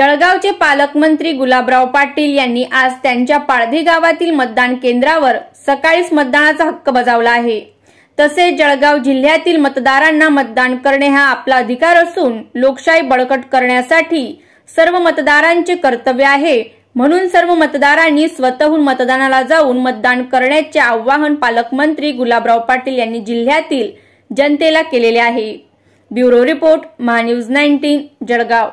जळगावचे पालकमंत्री गुलाबराव पाटील यांनी आज त्यांच्या पाळधी गावातील मतदान केंद्रावर सकाळीच मतदानाचा हक्क बजावला आहे तसेच जळगाव जिल्ह्यातील मतदारांना मतदान करणे हा आपला अधिकार असून लोकशाही बळकट करण्यासाठी सर्व मतदारांचे कर्तव्य आहे म्हणून सर्व मतदारांनी स्वतःहून मतदानाला जाऊन मतदान करण्याचे आवाहन पालकमंत्री गुलाबराव पाटील यांनी जिल्ह्यातील जनतेला केलेले आहे bureau report Mahanews nineteen Jalgaon